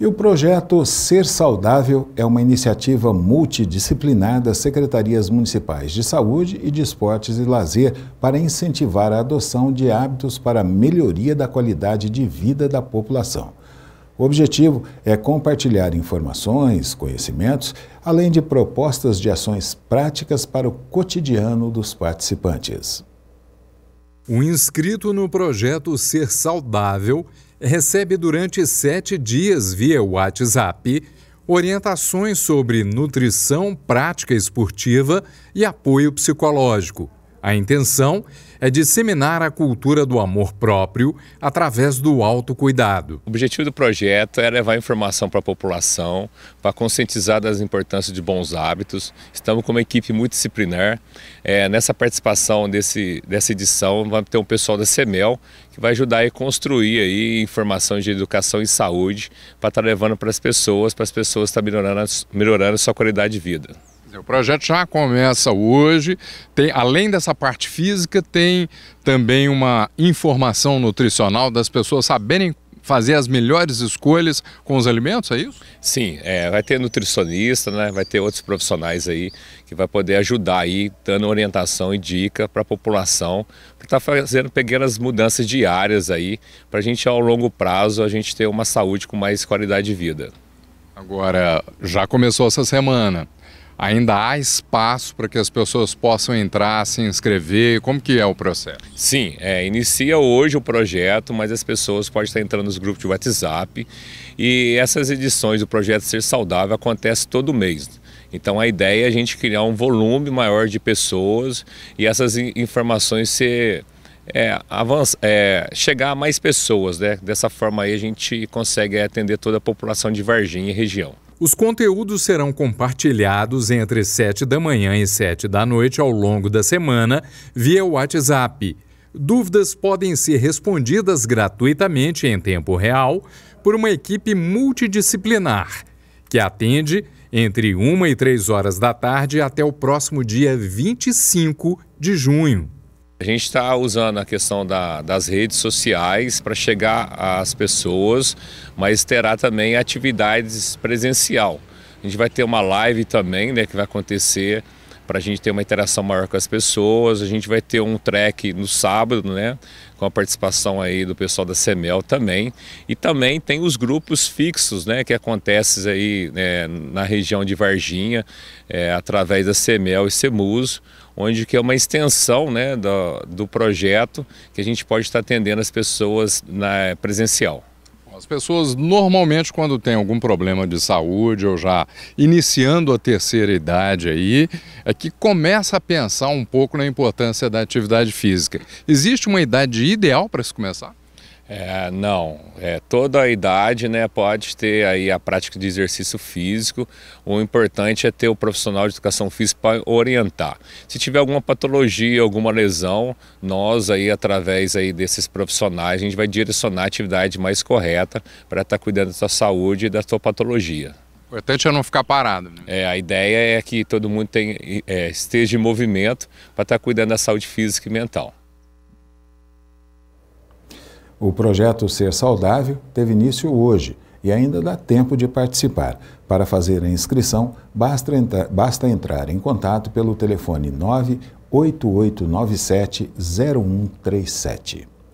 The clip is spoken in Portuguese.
E o projeto Ser Saudável é uma iniciativa multidisciplinar das secretarias municipais de saúde e de esportes e lazer para incentivar a adoção de hábitos para a melhoria da qualidade de vida da população. O objetivo é compartilhar informações, conhecimentos, além de propostas de ações práticas para o cotidiano dos participantes. Um inscrito no projeto Ser Saudável recebe durante sete dias via WhatsApp orientações sobre nutrição, prática esportiva e apoio psicológico. A intenção é disseminar a cultura do amor próprio através do autocuidado. O objetivo do projeto é levar informação para a população, para conscientizar das importâncias de bons hábitos. Estamos com uma equipe multidisciplinar. É, nessa participação desse, dessa edição, vai ter um pessoal da CEMEL, que vai ajudar a construir aí informação de educação e saúde, para estar tá levando para as pessoas, para as pessoas estar tá melhorando, melhorando a sua qualidade de vida o projeto já começa hoje. Tem, além dessa parte física, tem também uma informação nutricional das pessoas saberem fazer as melhores escolhas com os alimentos, é isso? Sim, é, vai ter nutricionista, né, vai ter outros profissionais aí que vai poder ajudar aí, dando orientação e dica para a população, para estar tá fazendo pequenas mudanças diárias aí, para a gente ao longo prazo a gente ter uma saúde com mais qualidade de vida. Agora, já começou essa semana, Ainda há espaço para que as pessoas possam entrar, se inscrever? Como que é o processo? Sim, é, inicia hoje o projeto, mas as pessoas podem estar entrando nos grupos de WhatsApp e essas edições do projeto Ser Saudável acontece todo mês. Então a ideia é a gente criar um volume maior de pessoas e essas informações ser é, avança, é, chegar a mais pessoas, né? Dessa forma aí a gente consegue atender toda a população de Varginha e região. Os conteúdos serão compartilhados entre 7 da manhã e 7 da noite ao longo da semana via WhatsApp. Dúvidas podem ser respondidas gratuitamente em tempo real por uma equipe multidisciplinar que atende entre 1 e 3 horas da tarde até o próximo dia 25 de junho. A gente está usando a questão da, das redes sociais para chegar às pessoas, mas terá também atividades presencial. A gente vai ter uma live também, né, que vai acontecer para a gente ter uma interação maior com as pessoas. A gente vai ter um track no sábado, né? Com a participação aí do pessoal da Semel também. E também tem os grupos fixos, né? Que acontecem aí né, na região de Varginha, é, através da Semel e Semuso, onde que é uma extensão né, do, do projeto que a gente pode estar atendendo as pessoas na presencial. As pessoas normalmente quando tem algum problema de saúde ou já iniciando a terceira idade aí, é que começa a pensar um pouco na importância da atividade física. Existe uma idade ideal para se começar? É, não, é, toda a idade né, pode ter aí a prática de exercício físico. O importante é ter o profissional de educação física para orientar. Se tiver alguma patologia, alguma lesão, nós aí através aí desses profissionais a gente vai direcionar a atividade mais correta para estar tá cuidando da sua saúde e da sua patologia. O importante é não ficar parado. Né? É, a ideia é que todo mundo tem, é, esteja em movimento para estar tá cuidando da saúde física e mental. O projeto Ser Saudável teve início hoje e ainda dá tempo de participar. Para fazer a inscrição, basta, entrar basta entrar em contato pelo telefone 98897 0137.